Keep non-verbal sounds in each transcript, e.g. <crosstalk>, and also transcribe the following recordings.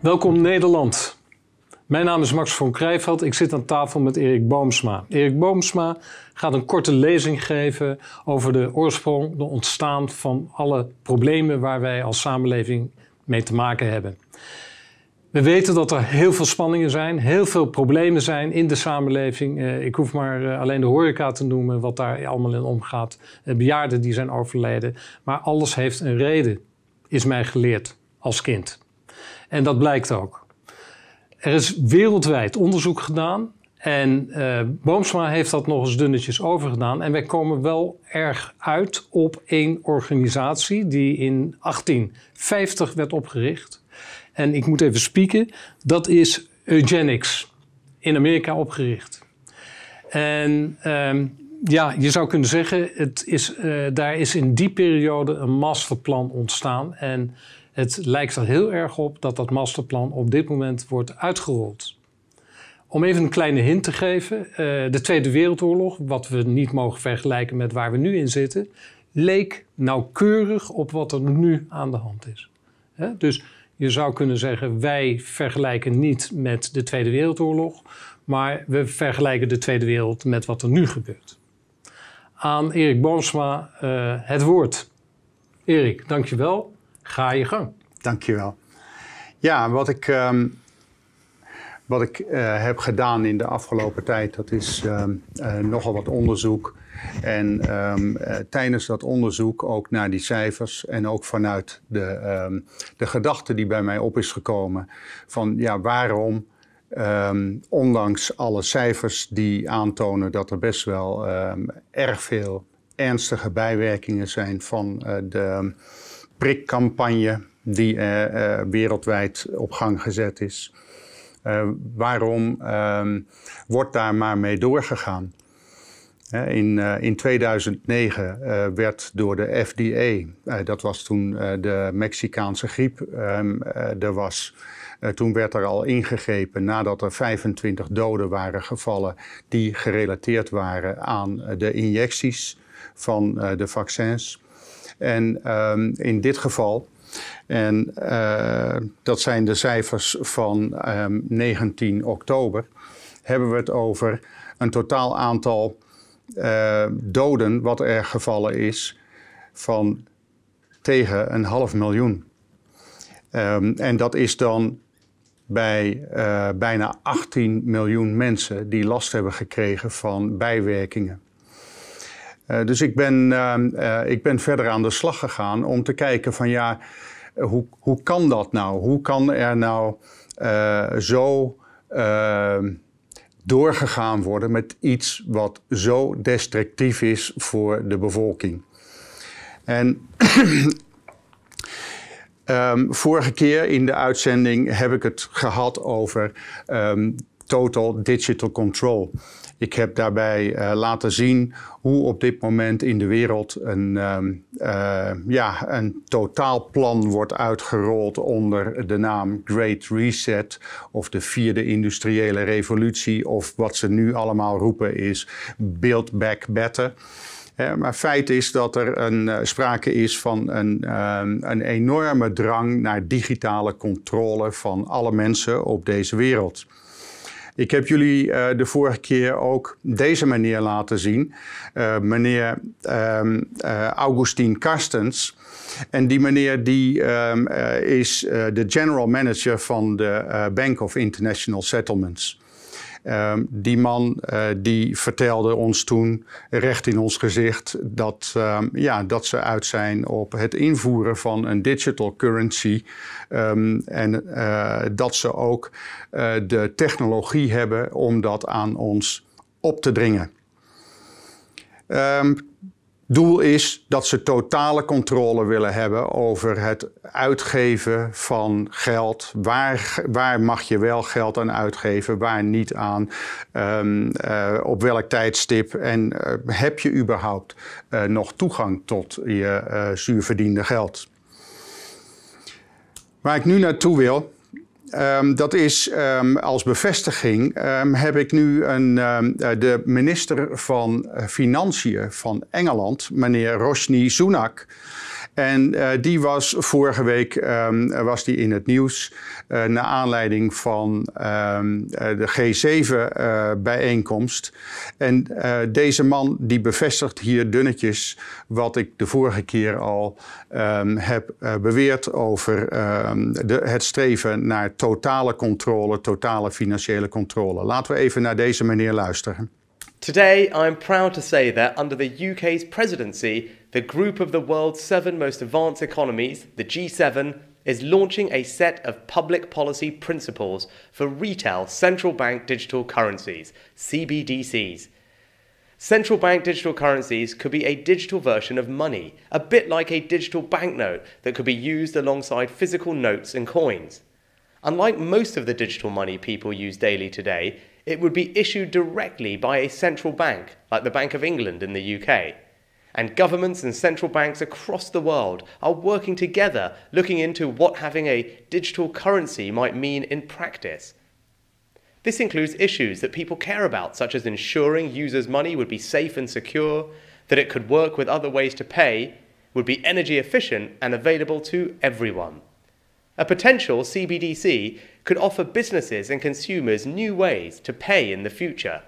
Welkom Nederland. Mijn naam is Max van Krijveld. Ik zit aan tafel met Erik Boomsma. Erik Boomsma gaat een korte lezing geven over de oorsprong, de ontstaan van alle problemen waar wij als samenleving mee te maken hebben. We weten dat er heel veel spanningen zijn, heel veel problemen zijn in de samenleving. Eh, ik hoef maar eh, alleen de horeca te noemen, wat daar allemaal in omgaat. Eh, bejaarden die zijn overleden. Maar alles heeft een reden, is mij geleerd als kind. En dat blijkt ook. Er is wereldwijd onderzoek gedaan. En eh, Boomsma heeft dat nog eens dunnetjes overgedaan. En wij komen wel erg uit op één organisatie die in 1850 werd opgericht. En ik moet even spieken. Dat is Eugenics. In Amerika opgericht. En ehm, ja, je zou kunnen zeggen, het is, eh, daar is in die periode een masterplan ontstaan. En het lijkt er heel erg op dat dat masterplan op dit moment wordt uitgerold. Om even een kleine hint te geven, eh, de Tweede Wereldoorlog, wat we niet mogen vergelijken met waar we nu in zitten, leek nauwkeurig op wat er nu aan de hand is. Dus je zou kunnen zeggen, wij vergelijken niet met de Tweede Wereldoorlog, maar we vergelijken de Tweede Wereld met wat er nu gebeurt. Aan Erik Boomsma eh, het woord. Erik, dankjewel. Ga je gang. Dankjewel. Ja, wat ik, ehm, wat ik eh, heb gedaan in de afgelopen tijd, dat is ehm, eh, nogal wat onderzoek. En ehm, eh, tijdens dat onderzoek ook naar die cijfers en ook vanuit de, de gedachte die bij mij op is gekomen van ja, waarom ondanks alle cijfers die aantonen dat er best wel erg veel ernstige bijwerkingen zijn van de, prikcampagne die uh, wereldwijd op gang gezet is. Eh, waarom ehm, wordt daar maar mee doorgegaan? In, in 2009 werd door de FDA, dat was toen de Mexicaanse griep ehm, er was, toen werd er al ingegrepen nadat er 25 doden waren gevallen die gerelateerd waren aan de injecties van de vaccins. En ehm, in dit geval. En eh, dat zijn de cijfers van 19 ehm, oktober. Hebben we het over een totaal aantal eh, doden wat er gevallen is van tegen een half miljoen. Ehm, en dat is dan bij eh, bijna 18 miljoen mensen die last hebben gekregen van bijwerkingen. Eh, dus ik ben, ehm, eh, ik ben verder aan de slag gegaan om te kijken van ja, hoe, hoe kan dat nou? Hoe kan er nou eh, zo ehm, doorgegaan worden met iets wat zo destructief is voor de bevolking. En <clears throat> ehm, vorige keer in de uitzending heb ik het gehad over total digital control. Ik heb daarbij eh, laten zien hoe op dit moment in de wereld een, um, uh, ja, een totaalplan wordt uitgerold onder de naam Great Reset of de vierde industriële revolutie of wat ze nu allemaal roepen is Build Back Better. maar feit is dat er een, eh, sprake is van een, ehm, een enorme drang naar digitale controle van alle mensen op deze wereld. Ik heb jullie eh, de vorige keer ook deze meneer laten zien. Eh, meneer ehm, eh, um, Kastens, En die meneer die, ehm, is de general manager van de Bank of International Settlements. Ehm, die man eh, die vertelde ons toen recht in ons gezicht dat, ehm, ja, dat ze uit zijn op het invoeren van een digital currency. Ehm, en eh, dat ze ook eh, de technologie hebben om dat aan ons op te dringen doel is dat ze totale controle willen hebben over het uitgeven van geld. Waar, waar mag je wel geld aan uitgeven, waar niet aan, ehm, eh, op welk tijdstip en eh, heb je überhaupt eh, nog toegang tot je zuurverdiende geld. Waar ik nu naartoe wil, Ehm, dat is ehm, als bevestiging ehm, heb ik nu een, eh, de minister van eh, Financiën van Engeland, meneer Rosni Sunak, en eh, die was vorige week ehm, was die in het nieuws. Uh, naar aanleiding van ehm, eh, de G7-bijeenkomst. en deze man die bevestigt hier dunnetjes wat ik de vorige keer al ehm, heb beweerd over de, het streven naar totale controle, totale financiële controle. Laten we even naar deze meneer luisteren. Today, I'm proud to say that under the UK's presidency, the group of the world's seven most advanced economies, the G7, is launching a set of public policy principles for retail central bank digital currencies, CBDCs. Central bank digital currencies could be a digital version of money, a bit like a digital banknote that could be used alongside physical notes and coins. Unlike most of the digital money people use daily today, it would be issued directly by a central bank, like the Bank of England in the UK. And governments and central banks across the world are working together looking into what having a digital currency might mean in practice. This includes issues that people care about, such as ensuring users' money would be safe and secure, that it could work with other ways to pay, would be energy efficient and available to everyone. A potential CBDC could offer businesses and consumers new ways to pay in the future.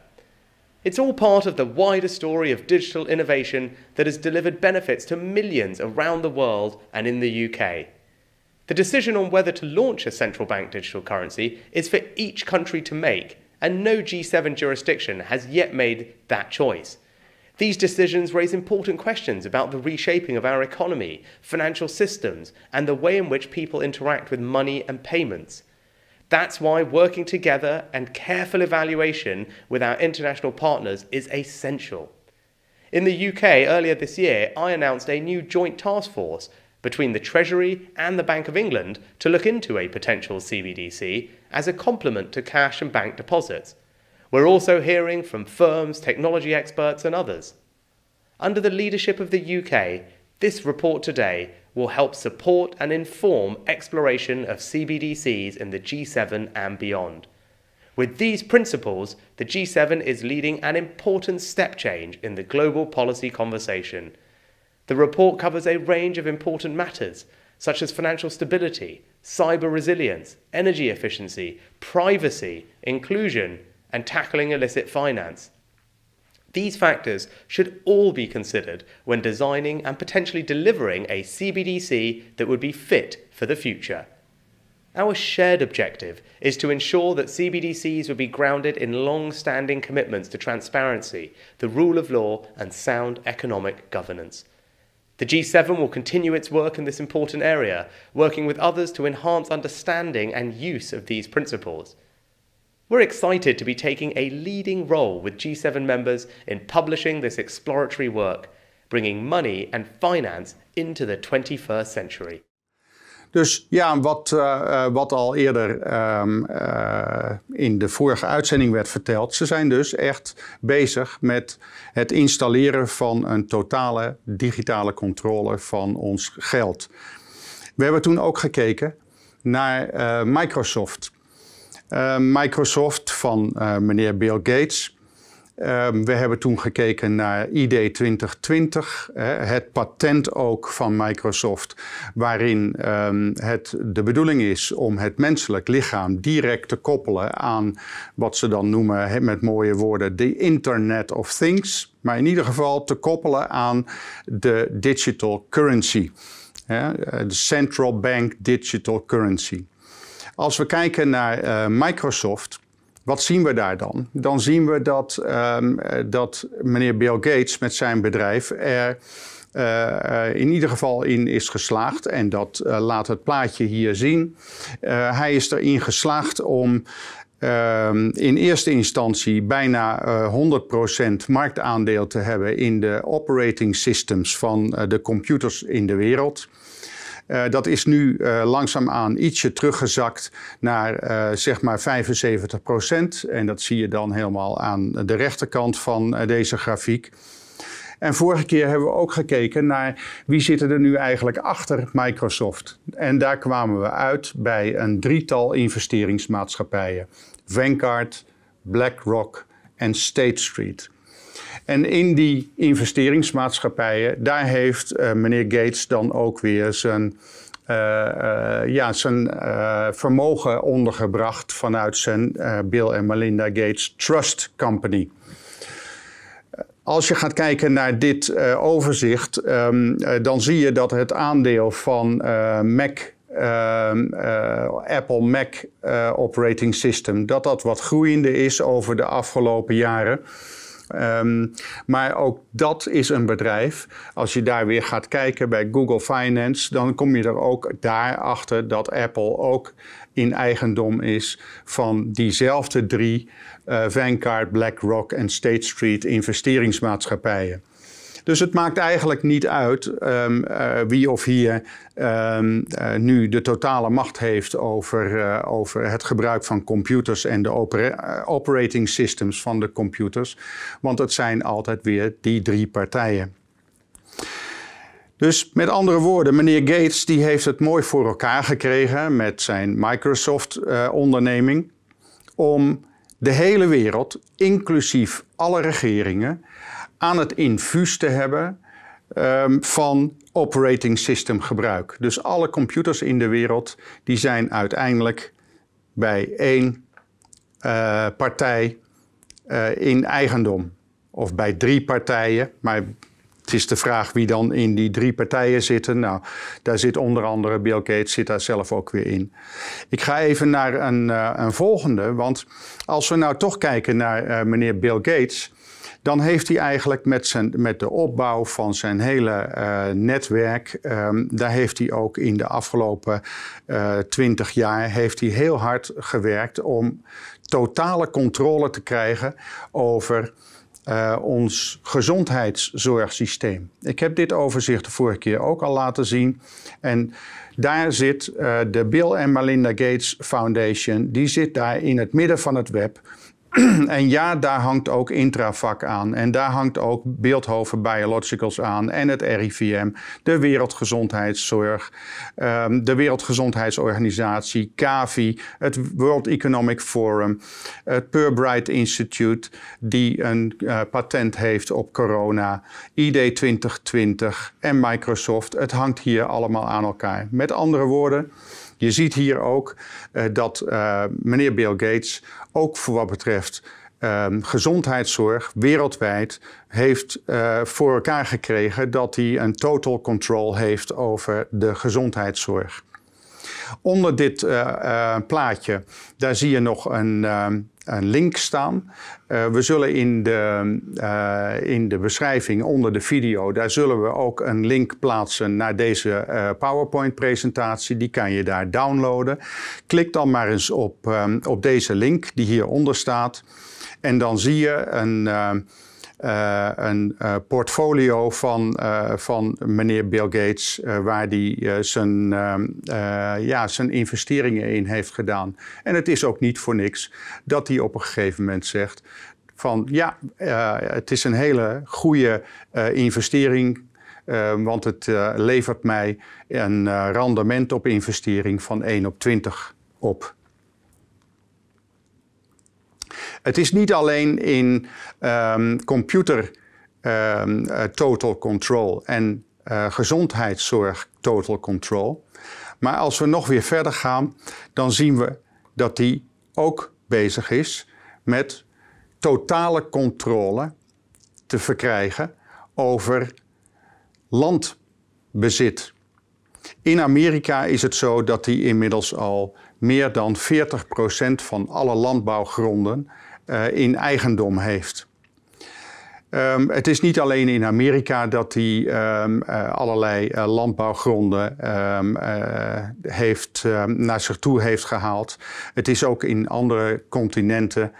It's all part of the wider story of digital innovation that has delivered benefits to millions around the world and in the UK. The decision on whether to launch a central bank digital currency is for each country to make, and no G7 jurisdiction has yet made that choice. These decisions raise important questions about the reshaping of our economy, financial systems, and the way in which people interact with money and payments. That's why working together and careful evaluation with our international partners is essential. In the UK earlier this year, I announced a new joint task force between the Treasury and the Bank of England to look into a potential CBDC as a complement to cash and bank deposits. We're also hearing from firms, technology experts, and others. Under the leadership of the UK, this report today will help support and inform exploration of CBDCs in the G7 and beyond. With these principles, the G7 is leading an important step change in the global policy conversation. The report covers a range of important matters, such as financial stability, cyber resilience, energy efficiency, privacy, inclusion, and tackling illicit finance. These factors should all be considered when designing and potentially delivering a CBDC that would be fit for the future. Our shared objective is to ensure that CBDCs would be grounded in long standing commitments to transparency, the rule of law, and sound economic governance. The G7 will continue its work in this important area, working with others to enhance understanding and use of these principles. We're excited to be taking a leading role with G7 members in publishing this exploratory work, bringing money and finance into the 21st century. Dus ja, wat, eh, eh, wat al eerder ehm, eh, in de vorige uitzending werd verteld, ze zijn dus echt bezig met het installeren van een totale digitale controle van ons geld. We hebben toen ook gekeken naar Microsoft. Eh, Microsoft van eh, meneer Bill Gates. Eh, we hebben toen gekeken naar ID 2020, het patent ook van Microsoft, waarin ehm, het de bedoeling is om het menselijk lichaam direct te koppelen aan wat ze dan noemen met mooie woorden de Internet of Things, maar in ieder geval te koppelen aan de digital currency, de central bank digital currency. Als we kijken naar eh, Microsoft, wat zien we daar dan? Dan zien we dat, ehm, eh, dat meneer Bill Gates met zijn bedrijf er eh, in ieder geval in is geslaagd. En dat laat het plaatje hier zien. hij is erin geslaagd om ehm, in eerste instantie bijna 100% marktaandeel te hebben in de operating systems van de computers in de wereld. Eh, dat is nu langzaam uh, eh, langzaamaan ietsje teruggezakt naar eh, zeg maar 75 procent. En dat zie je dan helemaal aan de rechterkant van deze grafiek. En vorige keer hebben we ook gekeken naar wie zitten er nu eigenlijk achter Microsoft. En daar kwamen we uit bij een drietal investeringsmaatschappijen. Vanguard, BlackRock en State Street. En in die investeringsmaatschappijen, daar heeft eh, meneer Gates dan ook weer zijn, eh, eh, ja, zijn vermogen ondergebracht vanuit zijn Bill en Melinda Gates Trust Company. Als je gaat kijken naar dit overzicht, ehm, dan zie je dat het aandeel van Mac ehm, Apple Mac operating system, dat dat wat groeiende is over de afgelopen jaren. Ehm, maar ook dat is een bedrijf. Als je daar weer gaat kijken bij Google Finance, dan kom je er ook daarachter dat Apple ook in eigendom is van diezelfde drie eh, Vanguard, BlackRock en State Street investeringsmaatschappijen. Dus het maakt eigenlijk niet uit ehm, eh, wie of hier ehm, eh, nu de totale macht heeft over, eh, over het gebruik van computers en de operating systems van de computers. Want het zijn altijd weer die drie partijen. Dus met andere woorden, meneer Gates die heeft het mooi voor elkaar gekregen met zijn Microsoft-onderneming om de hele wereld, inclusief alle regeringen, aan het infuus te hebben ehm, van operating system gebruik. Dus alle computers in de wereld die zijn uiteindelijk bij één eh, partij eh, in eigendom. Of bij drie partijen, maar het is de vraag wie dan in die drie partijen zitten. Nou, daar zit onder andere Bill Gates zit daar zelf ook weer in. Ik ga even naar een, eh, een volgende, want als we nou toch kijken naar meneer Bill Gates, dan heeft hij eigenlijk met, zijn, met de opbouw van zijn hele eh, netwerk, ehm, daar heeft hij ook in de afgelopen eh, twintig jaar heeft hij heel hard gewerkt om totale controle te krijgen over eh, ons gezondheidszorgsysteem. Ik heb dit overzicht de vorige keer ook al laten zien. En daar zit de Bill en Melinda Gates Foundation, die zit daar in het midden van het web. <clears throat> en ja, daar hangt ook intravac aan. En daar hangt ook Beeldhoven Biologicals aan en het RIVM, de Wereldgezondheidszorg, ehm, de Wereldgezondheidsorganisatie, CAVI, het World Economic Forum, het Purbright Institute, die een eh, patent heeft op corona, ID 2020 en Microsoft. Het hangt hier allemaal aan elkaar. Met andere woorden. Je ziet hier ook eh, dat eh, meneer Bill Gates ook voor wat betreft ehm, gezondheidszorg wereldwijd heeft eh, voor elkaar gekregen dat hij een total control heeft over de gezondheidszorg. Onder dit plaatje, daar zie je nog een, ehm, een link staan. Eh, we zullen in de, eh, in de beschrijving onder de video, daar zullen we ook een link plaatsen naar deze eh, PowerPoint-presentatie. Die kan je daar downloaden. Klik dan maar eens op, ehm, op deze link die hieronder staat. En dan zie je een ehm, eh, een uh, portfolio van, eh, van meneer Bill Gates, waar hij zijn, ehm, ja, zijn investeringen in heeft gedaan. En het is ook niet voor niks dat hij op een gegeven moment zegt. Van ja, het is een hele goede investering. want het levert mij een rendement op investering van 1 op 20 op. Het is niet alleen in ehm, computer um, total control en eh, gezondheidszorg total control. Maar als we nog weer verder gaan, dan zien we dat die ook bezig is met totale controle te verkrijgen over landbezit. In Amerika is het zo dat die inmiddels al meer dan 40% van alle landbouwgronden uh, in eigendom heeft. Ehm, het is niet alleen in Amerika dat hij ehm, eh, allerlei eh, landbouwgronden ehm, heeft, naar zich toe heeft gehaald. Het is ook in andere continenten.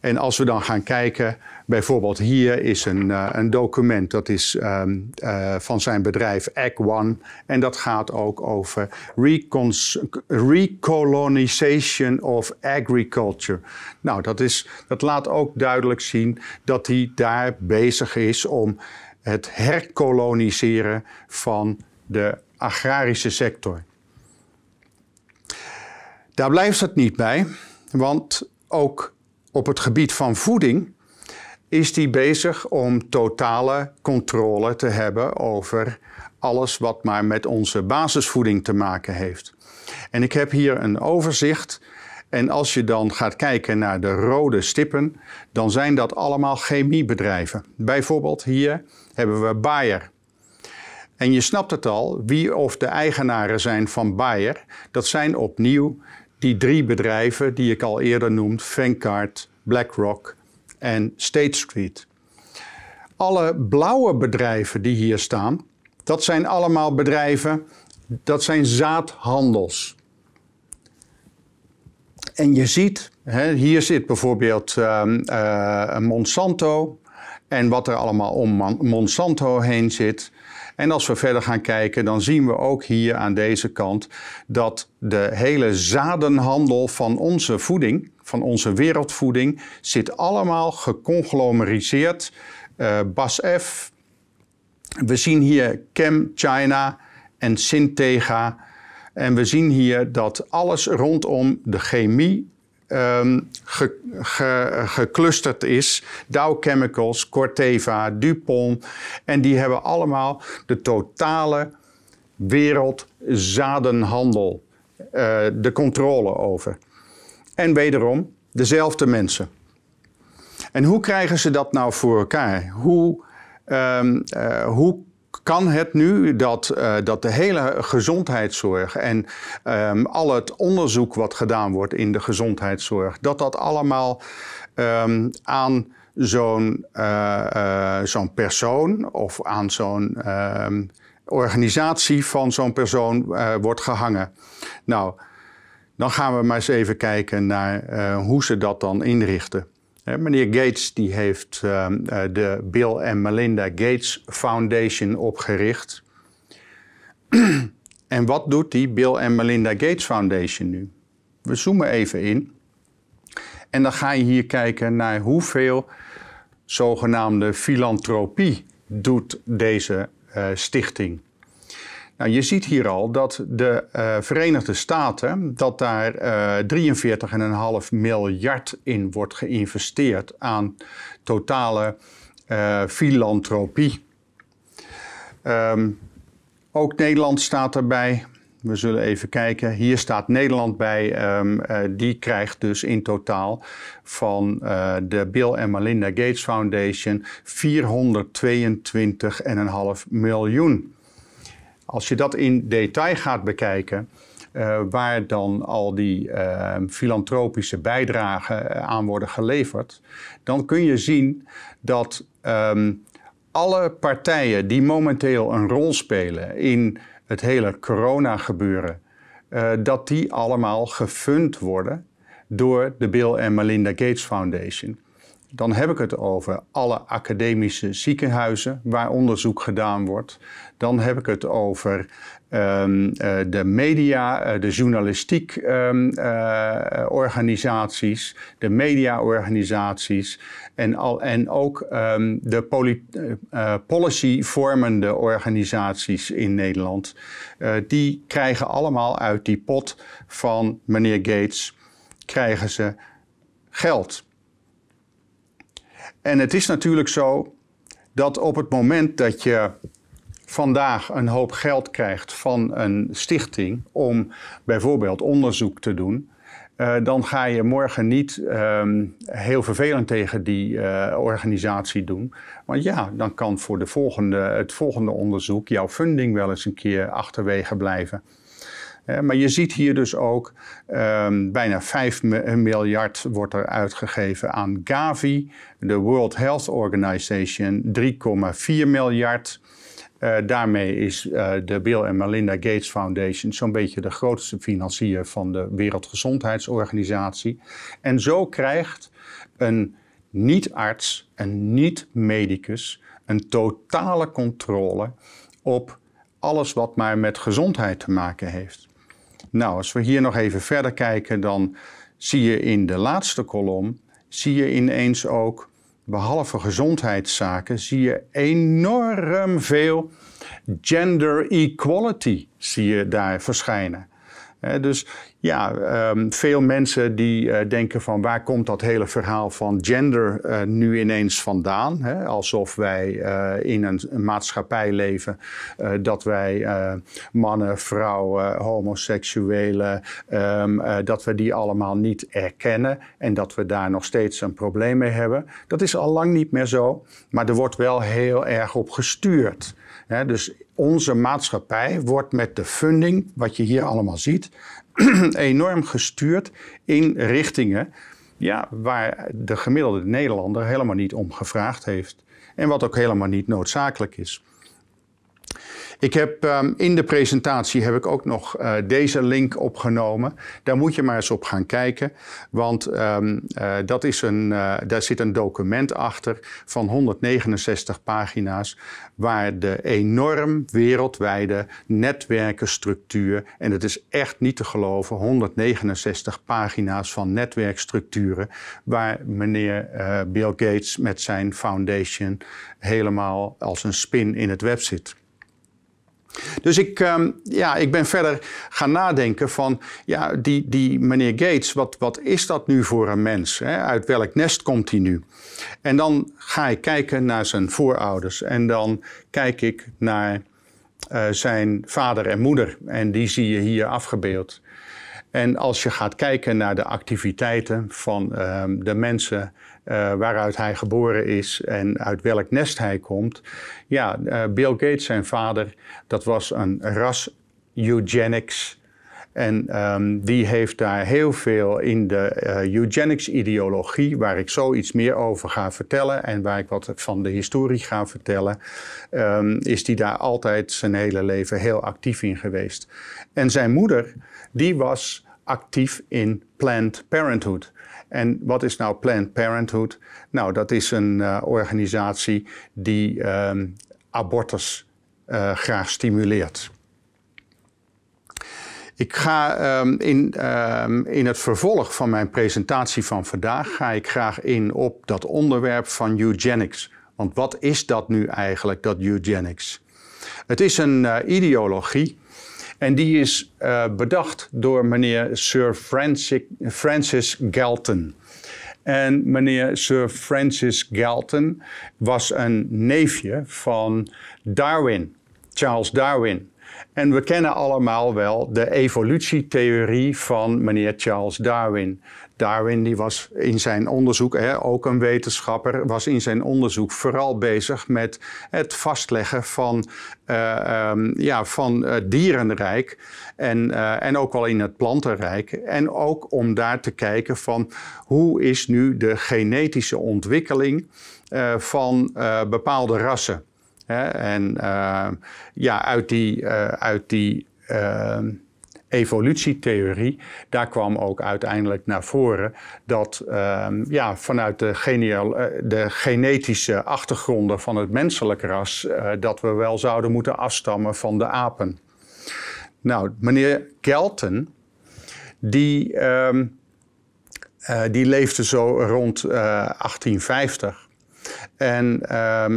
en als we dan gaan kijken Bijvoorbeeld hier is een, eh, een document dat is ehm, eh, van zijn bedrijf Act en dat gaat ook over recolonization of agriculture. Nou, dat, is, dat laat ook duidelijk zien dat hij daar bezig is om het herkoloniseren van de agrarische sector. Daar blijft het niet bij, want ook op het gebied van voeding is die bezig om totale controle te hebben over alles wat maar met onze basisvoeding te maken heeft. En ik heb hier een overzicht. En als je dan gaat kijken naar de rode stippen, dan zijn dat allemaal chemiebedrijven. Bijvoorbeeld hier hebben we Bayer. En je snapt het al, wie of de eigenaren zijn van Bayer, dat zijn opnieuw die drie bedrijven die ik al eerder noemde: Vanguard, BlackRock en State Street. Alle blauwe bedrijven die hier staan, dat zijn allemaal bedrijven, dat zijn zaadhandels. En je ziet, hè, hier zit bijvoorbeeld ehm, eh, Monsanto en wat er allemaal om Monsanto heen zit. En als we verder gaan kijken, dan zien we ook hier aan deze kant dat de hele zadenhandel van onze voeding, van onze wereldvoeding zit allemaal geconglomeriseerd. Uh, eh, BASF, we zien hier Chem China en Sintega. En we zien hier dat alles rondom de chemie um, geclusterd is. Dow Chemicals, Corteva, DuPont. En die hebben allemaal de totale wereldzadenhandel, eh, de controle over en wederom dezelfde mensen. En hoe krijgen ze dat nou voor elkaar? Hoe, ehm, eh, hoe kan het nu dat, eh, dat de hele gezondheidszorg en ehm, al het onderzoek wat gedaan wordt in de gezondheidszorg, dat dat allemaal ehm, aan zo'n eh, zo'n persoon of aan zo'n organisatie van zo'n persoon wordt gehangen? Nou. Dan gaan we maar eens even kijken naar eh, hoe ze dat dan inrichten. meneer Gates die heeft eh, eh, de Bill en Melinda Gates Foundation opgericht. <clears throat> en wat doet die Bill en Melinda Gates Foundation nu? We zoomen even in. En dan ga je hier kijken naar hoeveel zogenaamde filantropie doet deze uh, stichting. Nou, je ziet hier al dat de eh, Verenigde Staten, dat daar 43,5 eh, miljard in wordt geïnvesteerd aan totale eh, filantropie. Ehm, ook Nederland staat erbij. We zullen even kijken. Hier staat Nederland bij. Ehm, die krijgt dus in totaal van de Bill en Melinda Gates Foundation 422,5 miljoen. Als je dat in detail gaat bekijken, eh, waar dan al die eh, filantropische bijdragen eh, aan worden geleverd, dan kun je zien dat ehm, alle partijen die momenteel een rol spelen in het hele corona-gebeuren, dat die allemaal gefund worden door de Bill en Melinda Gates Foundation. Dan heb ik het over alle academische ziekenhuizen waar onderzoek gedaan wordt. Dan heb ik het over ehm, eh, de media, eh, de journalistiek ehm, eh, organisaties, de mediaorganisaties en, al, en ook um, de policy-vormende organisaties in Nederland. die krijgen allemaal uit die pot van meneer Gates, krijgen ze geld. En het is natuurlijk zo dat op het moment dat je vandaag een hoop geld krijgt van een stichting om bijvoorbeeld onderzoek te doen, eh, dan ga je morgen niet ehm, heel vervelend tegen die eh, organisatie doen. Want ja, dan kan voor de volgende, het volgende onderzoek jouw funding wel eens een keer achterwege blijven. Eh, maar je ziet hier dus ook ehm, bijna 5 miljard wordt er uitgegeven aan Gavi, de World Health Organization 3,4 miljard. Eh, daarmee is eh, de Bill en Melinda Gates Foundation zo'n beetje de grootste financier van de Wereldgezondheidsorganisatie. En zo krijgt een niet-arts, een niet-medicus, een totale controle op alles wat maar met gezondheid te maken heeft. Nou, als we hier nog even verder kijken, dan zie je in de laatste kolom, zie je ineens ook behalve gezondheidszaken, zie je enorm veel gender equality zie je daar verschijnen dus ja, ehm, veel mensen die eh, denken van waar komt dat hele verhaal van gender eh, nu ineens vandaan? Hè? Alsof wij eh, in een, maatschappij leven dat wij mannen, vrouwen, homoseksuelen, ehm, dat we die allemaal niet erkennen en dat we daar nog steeds een probleem mee hebben. Dat is al lang niet meer zo, maar er wordt wel heel erg op gestuurd. dus onze maatschappij wordt met de funding, wat je hier allemaal ziet, <clears throat> enorm gestuurd in richtingen ja, waar de gemiddelde Nederlander helemaal niet om gevraagd heeft. En wat ook helemaal niet noodzakelijk is. Ik heb ehm, in de presentatie heb ik ook nog eh, deze link opgenomen. Daar moet je maar eens op gaan kijken. Want ehm, eh, dat is een, eh, daar zit een document achter van 169 pagina's. Waar de enorm wereldwijde netwerkenstructuur. En het is echt niet te geloven, 169 pagina's van netwerkstructuren. Waar meneer Bill Gates met zijn foundation helemaal als een spin in het web zit. Dus ik, ehm, ja, ik ben verder gaan nadenken van, ja, die, die meneer Gates, wat, wat is dat nu voor een mens? Hè? Uit welk nest komt hij nu? En dan ga ik kijken naar zijn voorouders en dan kijk ik naar eh, zijn vader en moeder. En die zie je hier afgebeeld. En als je gaat kijken naar de activiteiten van ehm, de mensen eh, waaruit hij geboren is en uit welk nest hij komt. Ja, eh, Bill Gates, zijn vader, dat was een ras eugenics. En ehm, die heeft daar heel veel in de uh, eh, eugenics-ideologie, waar ik zoiets meer over ga vertellen en waar ik wat van de historie ga vertellen, ehm, is die daar altijd zijn hele leven heel actief in geweest. En zijn moeder, die was actief in Planned Parenthood. En wat is nou Planned Parenthood? Nou, dat is een eh, organisatie die ehm, abortus eh, graag stimuleert. Ik ga ehm, in, ehm, in het vervolg van mijn presentatie van vandaag ga ik graag in op dat onderwerp van eugenics. Want wat is dat nu eigenlijk, dat eugenics? Het is een eh, ideologie en die is eh, bedacht door meneer Sir Francis Galton. En meneer Sir Francis Galton was een neefje van Darwin, Charles Darwin. En we kennen allemaal wel de evolutietheorie van meneer Charles Darwin. Darwin die was in zijn onderzoek, hè, ook een wetenschapper, was in zijn onderzoek vooral bezig met het vastleggen van, eh, ehm, ja, van het eh, dierenrijk en, eh, en ook wel in het plantenrijk. En ook om daar te kijken van hoe is nu de genetische ontwikkeling van bepaalde rassen. En ehm, ja, uit die, eh, uit die ehm, evolutietheorie, daar kwam ook uiteindelijk naar voren dat ehm, ja, vanuit de, eh, de genetische achtergronden van het menselijk ras, eh, dat we wel zouden moeten afstammen van de apen. Nou, meneer Kelten die, die leefde zo rond 1850. En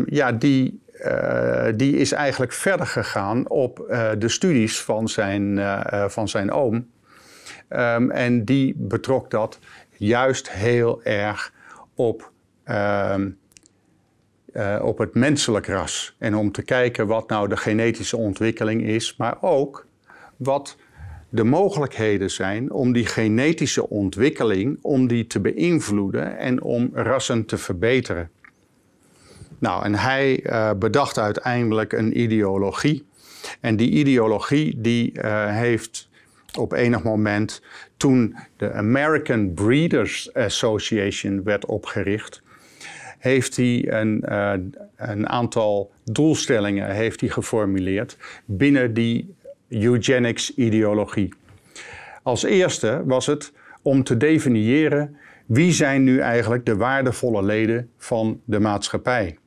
ja, die eh, die is eigenlijk verder gegaan op eh, de studies van zijn, eh, van zijn oom. Ehm, en die betrok dat juist heel erg op, ehm, op het menselijk ras. En om te kijken wat nou de genetische ontwikkeling is, maar ook wat de mogelijkheden zijn om die genetische ontwikkeling om die te beïnvloeden en om rassen te verbeteren. Nou, en hij eh, bedacht uiteindelijk een ideologie. En die ideologie die eh, heeft op enig moment, toen de American Breeders Association werd opgericht, heeft hij een, eh, een aantal doelstellingen heeft hij geformuleerd binnen die eugenics-ideologie. Als eerste was het om te definiëren wie zijn nu eigenlijk de waardevolle leden van de maatschappij.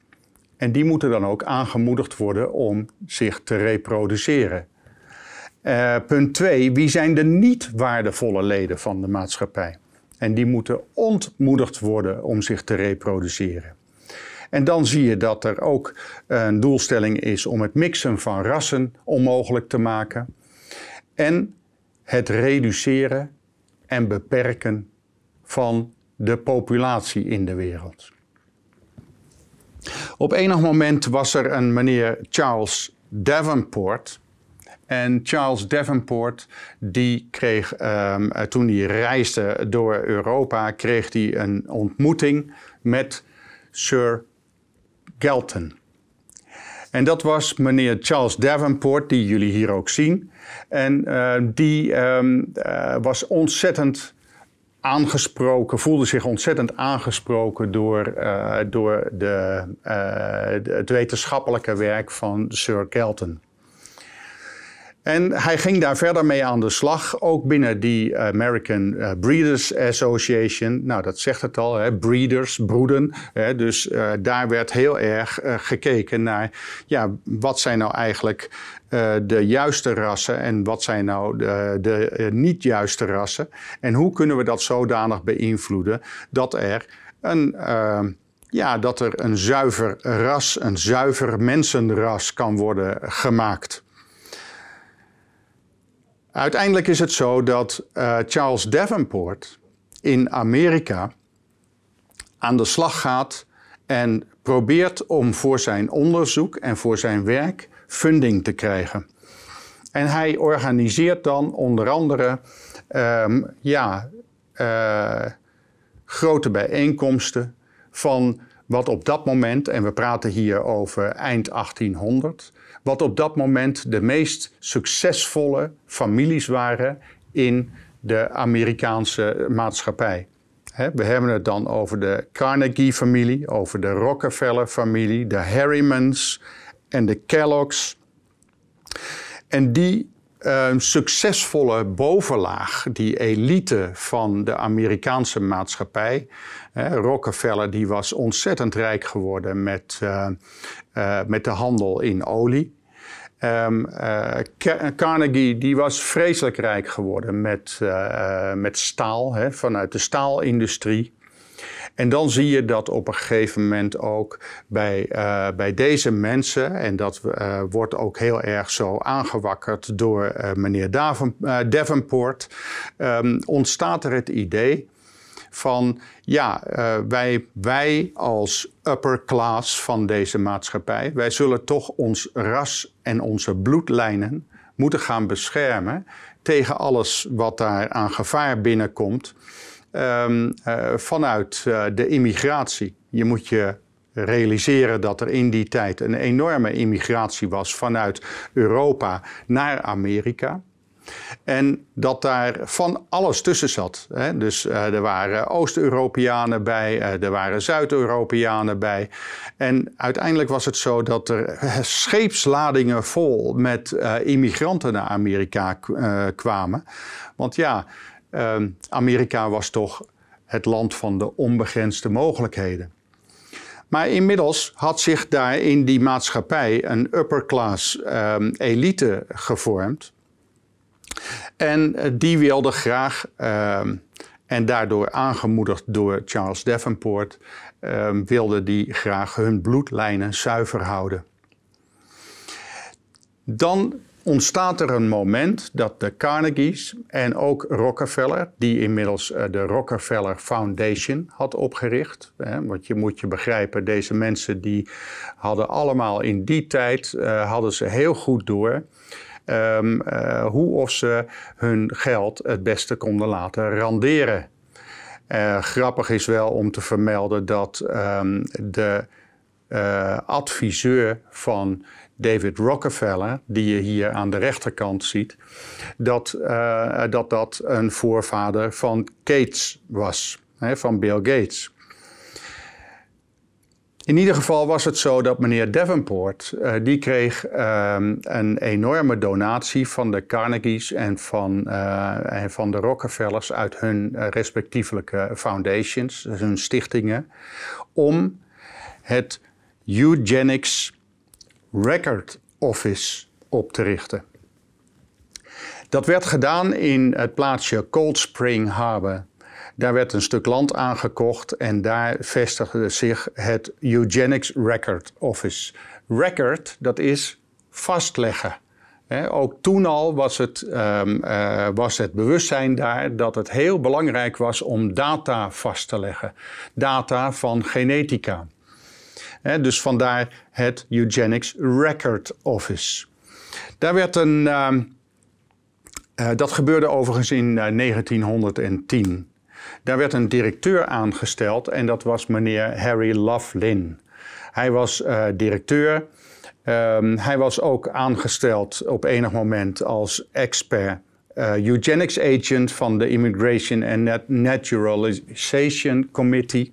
En die moeten dan ook aangemoedigd worden om zich te reproduceren. Eh, punt 2. Wie zijn de niet waardevolle leden van de maatschappij? En die moeten ontmoedigd worden om zich te reproduceren. En dan zie je dat er ook een doelstelling is om het mixen van rassen onmogelijk te maken. En het reduceren en beperken van de populatie in de wereld. Op enig moment was er een meneer Charles Davenport. En Charles Davenport, die kreeg ehm, eh, toen hij reisde door Europa, kreeg hij een ontmoeting met Sir Galton. En dat was meneer Charles Davenport, die jullie hier ook zien. En eh, die ehm, eh, was ontzettend aangesproken, voelde zich ontzettend aangesproken door, eh, door eh, de, het wetenschappelijke werk van Sir Kelton. En hij ging daar verder mee aan de slag, ook binnen die American eh, Breeders Association. Nou, dat zegt het al, hè? breeders, broeden. Hè? Dus daar werd heel erg gekeken naar, ja, wat zijn nou eigenlijk eh, de juiste rassen en wat zijn nou de, de eh, niet juiste rassen. En hoe kunnen we dat zodanig beïnvloeden dat er een. Eh, ja, dat er een zuiver ras, een zuiver mensenras kan worden gemaakt. Uiteindelijk is het zo dat Charles Davenport in Amerika aan de slag gaat en probeert om voor zijn onderzoek en voor zijn werk funding te krijgen. En hij organiseert dan onder andere ehm, ja, eh, grote bijeenkomsten van wat op dat moment, en we praten hier over eind 1800, wat op dat moment de meest succesvolle families waren in de Amerikaanse maatschappij. We hebben het dan over de Carnegie-familie, over de Rockefeller-familie, de Harrimans en de Kellogg's. En die ehm, succesvolle bovenlaag, die elite van de Amerikaanse maatschappij. Rockefeller die was ontzettend rijk geworden met, eh, eh, met de handel in olie. Ehm, eh, Carnegie die was vreselijk rijk geworden met, met staal, hè, vanuit de staalindustrie. En dan zie je dat op een gegeven moment ook bij, eh, bij deze mensen, en dat eh, wordt ook heel erg zo aangewakkerd door eh, meneer Davenport, ehm, ontstaat er het idee van ja, wij, wij als upper class van deze maatschappij, wij zullen toch ons ras en onze bloedlijnen moeten gaan beschermen tegen alles wat daar aan gevaar binnenkomt. Ehm, eh, vanuit eh, de immigratie. Je moet je realiseren dat er in die tijd een enorme immigratie was vanuit Europa naar Amerika. En dat daar van alles tussen zat. Hè? Dus eh, er waren Oost-Europeanen bij, er waren Zuid-Europeanen bij. En uiteindelijk was het zo dat er scheepsladingen vol met immigranten naar Amerika kwamen. Want ja, Ehm, Amerika was toch het land van de onbegrensde mogelijkheden. Maar inmiddels had zich daar in die maatschappij een upper class ehm, elite gevormd. En eh, die wilde graag, ehm, en daardoor aangemoedigd door Charles Davenport, um, wilde die graag hun bloedlijnen zuiver houden. Dan ontstaat er een moment dat de Carnegies en ook Rockefeller, die inmiddels eh, de Rockefeller Foundation had opgericht. Hè, want je moet je begrijpen, deze mensen die hadden allemaal in die tijd, eh, hadden ze heel goed door. Ehm, eh, hoe of ze hun geld het beste konden laten renderen. grappig is wel om te vermelden dat ehm, de adviseur van David Rockefeller, die je hier aan de rechterkant ziet, dat eh, dat, dat een voorvader van Gates was, hè, van Bill Gates. In ieder geval was het zo dat meneer Davenport, eh, die kreeg ehm, een enorme donatie van de Carnegies en van, eh, en van de Rockefellers uit hun respectievelijke foundations, dus hun stichtingen, om het eugenics Record Office op te richten. Dat werd gedaan in het plaatsje Cold Spring Harbor. Daar werd een stuk land aangekocht en daar vestigde zich het Eugenics Record Office. Record, dat is vastleggen. ook toen al was het, ehm, eh, was het bewustzijn daar dat het heel belangrijk was om data vast te leggen. Data van genetica dus vandaar het Eugenics Record Office. Daar werd een, ehm, eh, dat gebeurde overigens in 1910. Eh, Daar werd een directeur aangesteld en dat was meneer Harry Laughlin. Hij was eh, directeur. Ehm, hij was ook aangesteld op enig moment als expert eugenics agent van de Immigration and Naturalization Committee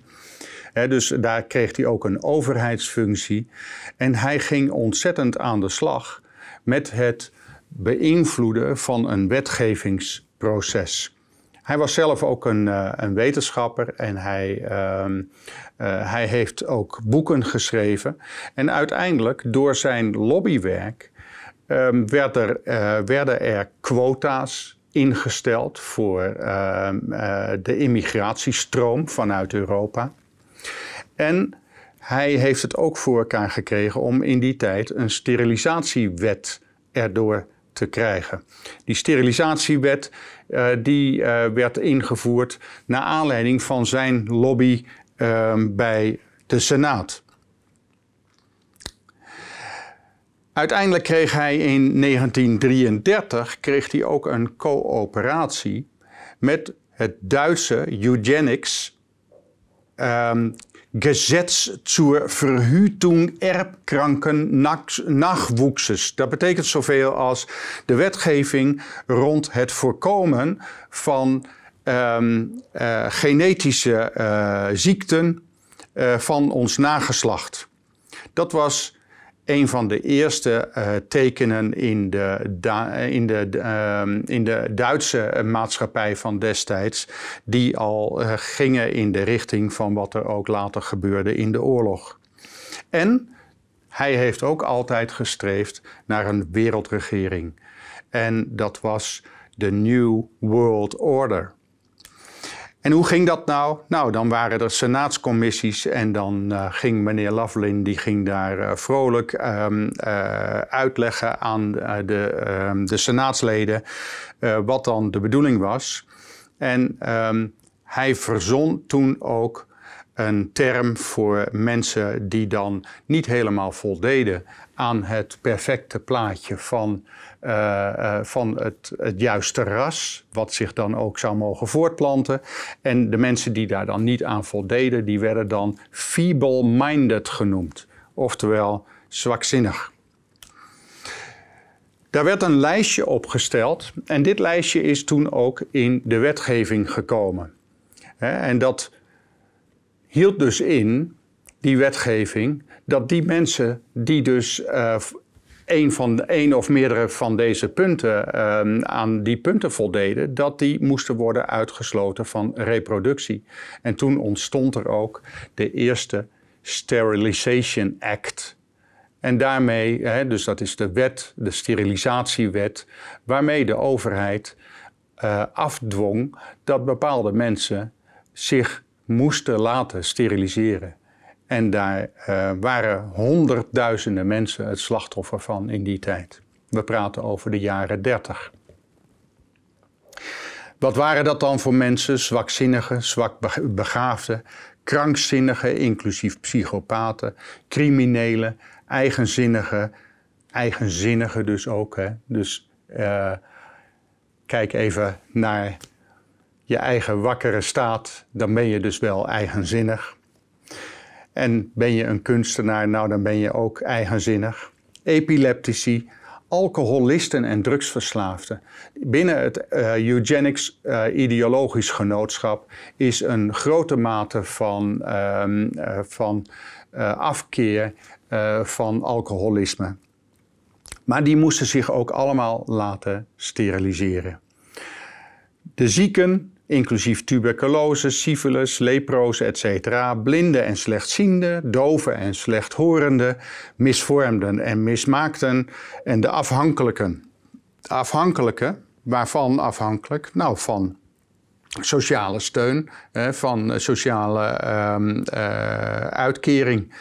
dus daar kreeg hij ook een overheidsfunctie. En hij ging ontzettend aan de slag met het beïnvloeden van een wetgevingsproces. Hij was zelf ook een, eh, een wetenschapper en hij, ehm, eh, hij heeft ook boeken geschreven. En uiteindelijk, door zijn lobbywerk, ehm, werd er, eh, werden er quota's ingesteld voor ehm, de immigratiestroom vanuit Europa. En hij heeft het ook voor elkaar gekregen om in die tijd een sterilisatiewet erdoor te krijgen. Die sterilisatiewet eh, die, eh, werd ingevoerd naar aanleiding van zijn lobby ehm, bij de Senaat. Uiteindelijk kreeg hij in 1933 kreeg hij ook een coöperatie met het Duitse eugenics um, Gesetz zur Verhütung Erbkranken Nachwuchses. Dat betekent zoveel als de wetgeving rond het voorkomen van ehm, eh, genetische eh, ziekten eh, van ons nageslacht. Dat was een van de eerste eh, tekenen in de, in, de, eh, in de Duitse eh, maatschappij van destijds, die al gingen in de richting van wat er ook later gebeurde in de oorlog. En hij heeft ook altijd gestreefd naar een wereldregering. En dat was de New World Order. En hoe ging dat nou? Nou, dan waren er senaatscommissies en dan eh, ging meneer Lavlin die ging daar eh, vrolijk ehm, eh, uitleggen aan de, ehm, de senaatsleden wat dan de bedoeling was. En ehm, hij verzon toen ook een term voor mensen die dan niet helemaal voldeden aan het perfecte plaatje van eh, eh, van het, het juiste ras, wat zich dan ook zou mogen voortplanten. En de mensen die daar dan niet aan voldeden, die werden dan feeble-minded genoemd, oftewel zwakzinnig. Daar werd een lijstje opgesteld en dit lijstje is toen ook in de wetgeving gekomen. En dat hield dus in, die wetgeving, dat die mensen die dus eh, één, van, één of meerdere van deze punten ehm, aan die punten voldeden, dat die moesten worden uitgesloten van reproductie. En toen ontstond er ook de eerste Sterilization Act. En daarmee, hè, dus dat is de wet, de sterilisatiewet, waarmee de overheid eh, afdwong dat bepaalde mensen zich moesten laten steriliseren. En daar eh, waren honderdduizenden mensen het slachtoffer van in die tijd. We praten over de jaren 30. Wat waren dat dan voor mensen? Zwakzinnigen, zwak krankzinnigen, inclusief psychopaten, criminelen, eigenzinnigen, eigenzinnigen dus ook. Hè? Dus eh, kijk even naar je eigen wakkere staat, dan ben je dus wel eigenzinnig. En ben je een kunstenaar, nou dan ben je ook eigenzinnig. Epileptici, alcoholisten en drugsverslaafden. Binnen het eh, eugenics eh, ideologisch genootschap is een grote mate van, ehm, eh, van afkeer van alcoholisme. Maar die moesten zich ook allemaal laten steriliseren. De zieken inclusief tuberculose, syfilis, leprozen, etc., blinden en slechtzienden, doven en slechthorenden, misvormden en mismaakten en de afhankelijken. afhankelijken, waarvan afhankelijk? Nou, van sociale steun, van sociale ehm, eh, uitkering.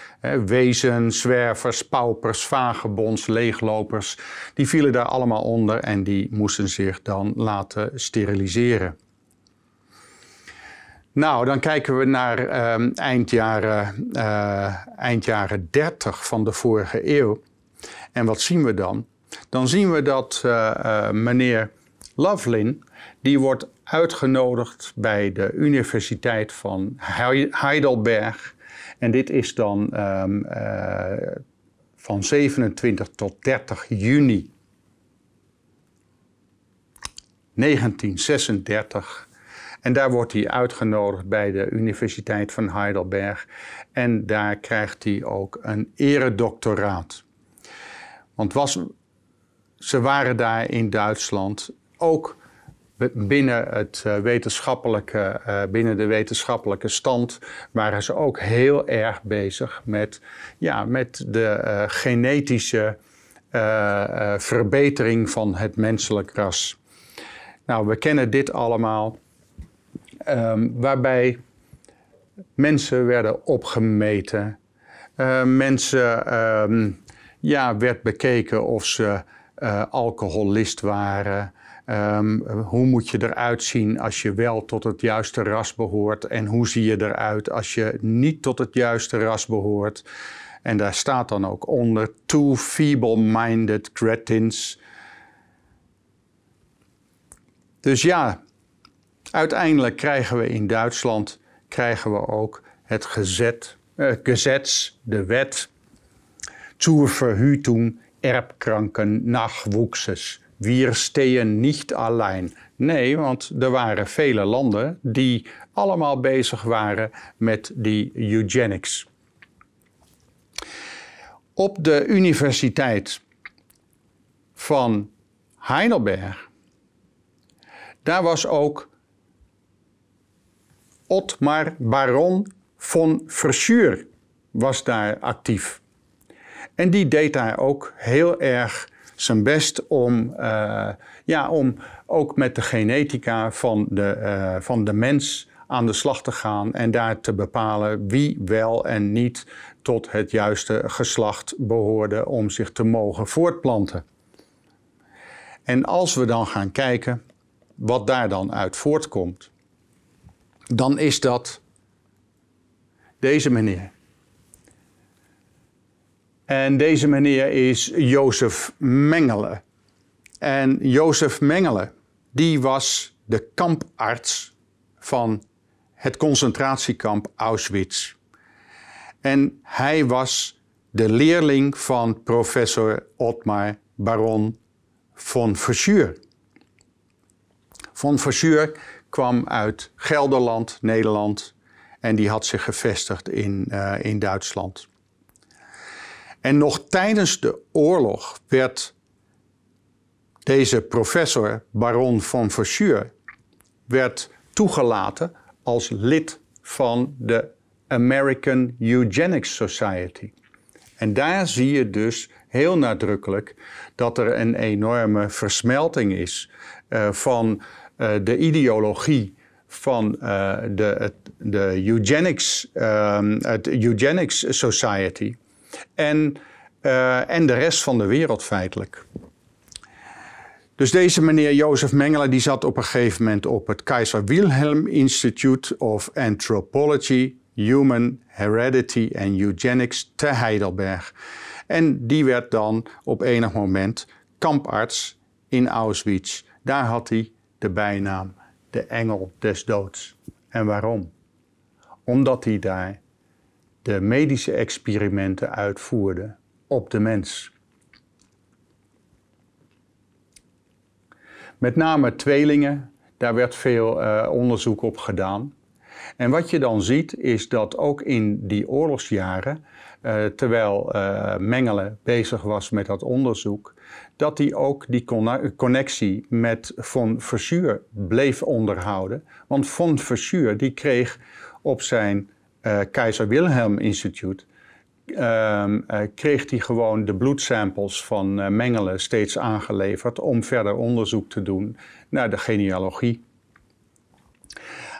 Wezen, zwervers, paupers, vagebonds, leeglopers, die vielen daar allemaal onder en die moesten zich dan laten steriliseren. Nou, dan kijken we naar ehm, eind, jaren, eh, eind jaren 30 van de vorige eeuw. En wat zien we dan? Dan zien we dat eh, eh, meneer Lovelin die wordt uitgenodigd bij de Universiteit van Heidelberg. En dit is dan ehm, van 27 tot 30 juni 1936 en daar wordt hij uitgenodigd bij de Universiteit van Heidelberg. En daar krijgt hij ook een eredoctoraat. Want was, ze waren daar in Duitsland ook binnen, het, eh, wetenschappelijke, eh, binnen de wetenschappelijke stand waren ze ook heel erg bezig met, ja, met de eh, genetische verbetering van het menselijk ras. Nou, we kennen dit allemaal. Ehm, waarbij mensen werden opgemeten. Uh, mensen ehm, ja, werd bekeken of ze eh, alcoholist waren. Ehm, hoe moet je eruit zien als je wel tot het juiste ras behoort? En hoe zie je eruit als je niet tot het juiste ras behoort? En daar staat dan ook onder: Two feeble-minded cretins. Dus ja, Uiteindelijk krijgen we in Duitsland krijgen we ook het gezet, eh, de wet zur Verhütung Erbkranken Nachwuchses. Wir stehen nicht allein. Nee, want er waren vele landen die allemaal bezig waren met die eugenics. Op de universiteit van Heidelberg, daar was ook Otmar Baron von Verschuur was daar actief. En die deed daar ook heel erg zijn best om, eh, ja, om ook met de genetica van de, eh, van de mens aan de slag te gaan en daar te bepalen wie wel en niet tot het juiste geslacht behoorde om zich te mogen voortplanten. En als we dan gaan kijken wat daar dan uit voortkomt, dan is dat deze meneer. En deze meneer is Jozef Mengele. En Jozef Mengele, die was de kamparts van het concentratiekamp Auschwitz. En hij was de leerling van professor Otmar Baron von Verschuur. Von Verschuur kwam uit Gelderland, Nederland. En die had zich gevestigd in, eh, in Duitsland. En nog tijdens de oorlog werd deze professor, baron van Verschuur, werd toegelaten als lid van de American Eugenics Society. En daar zie je dus heel nadrukkelijk dat er een enorme versmelting is eh, van eh, de ideologie van eh, de, de eugenics, ehm, het Eugenics Society en, eh, en de rest van de wereld feitelijk. Dus deze meneer Jozef Mengele die zat op een gegeven moment op het Kaiser Wilhelm Institute of Anthropology, Human Heredity and Eugenics te Heidelberg. En die werd dan op enig moment kamparts in Auschwitz. Daar had hij de bijnaam de engel des doods. En waarom? Omdat hij daar de medische experimenten uitvoerde op de mens. Met name tweelingen, daar werd veel eh, onderzoek op gedaan. En wat je dan ziet is dat ook in die oorlogsjaren eh, terwijl uh, Mengele bezig was met dat onderzoek, dat hij ook die connectie met Von Verschuur bleef onderhouden. Want Von Verschuur die kreeg op zijn uh, Keizer Wilhelm Instituut Um, kreeg hij gewoon de bloedsamples van uh, Mengelen steeds aangeleverd om verder onderzoek te doen naar de genealogie.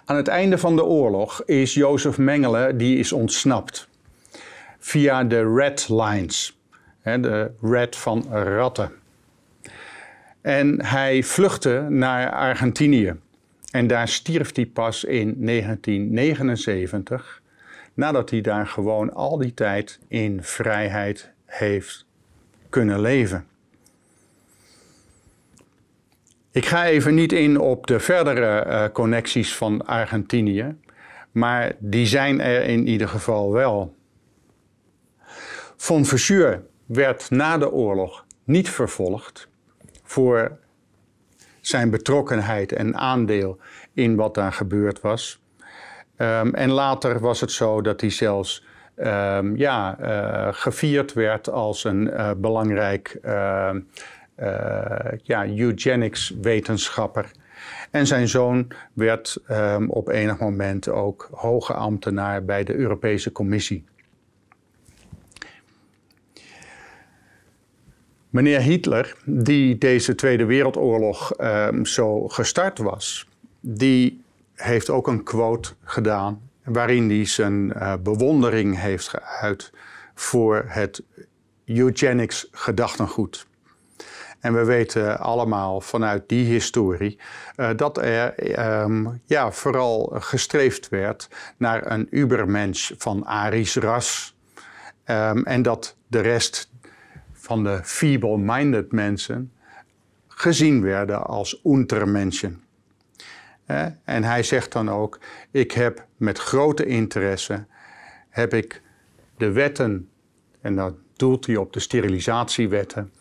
Aan het einde van de oorlog is Jozef Mengelen die is ontsnapt via de red lines. de red van ratten. En hij vluchtte naar Argentinië. En daar stierf hij pas in 1979, nadat hij daar gewoon al die tijd in vrijheid heeft kunnen leven. Ik ga even niet in op de verdere eh, connecties van Argentinië, maar die zijn er in ieder geval wel. Von Verschuur werd na de oorlog niet vervolgd voor zijn betrokkenheid en aandeel in wat daar gebeurd was. Ehm, en later was het zo dat hij zelfs ehm, ja, eh, gevierd werd als een eh, belangrijk ehm, eh, ja, eugenics-wetenschapper. En zijn zoon werd op enig moment ook hoge ambtenaar bij de Europese Commissie. Meneer Hitler, die deze Tweede Wereldoorlog ehm, zo gestart was, die heeft ook een quote gedaan waarin hij zijn eh, bewondering heeft geuit voor het eugenics gedachtengoed. En we weten allemaal vanuit die historie eh, dat er ehm, ja, vooral gestreefd werd naar een ubermensch van Arisch ras. Ehm, en dat de rest van de feeble-minded mensen gezien werden als untermenschen. En hij zegt dan ook, ik heb met grote interesse, heb ik de wetten, en dat doelt hij op de sterilisatiewetten,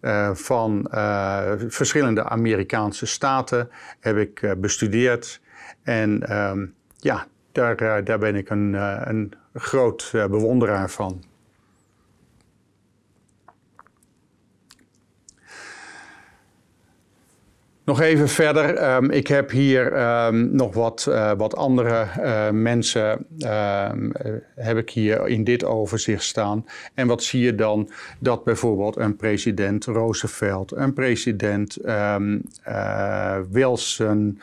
eh, van eh, verschillende Amerikaanse staten heb ik eh, bestudeerd. En ehm, ja, daar, daar ben ik een, een groot bewonderaar van. Nog even verder, ehm, ik heb hier ehm, nog wat, eh, wat andere eh, mensen ehm, eh, heb ik hier in dit overzicht staan. En wat zie je dan? Dat bijvoorbeeld een president Roosevelt, een president Wilson,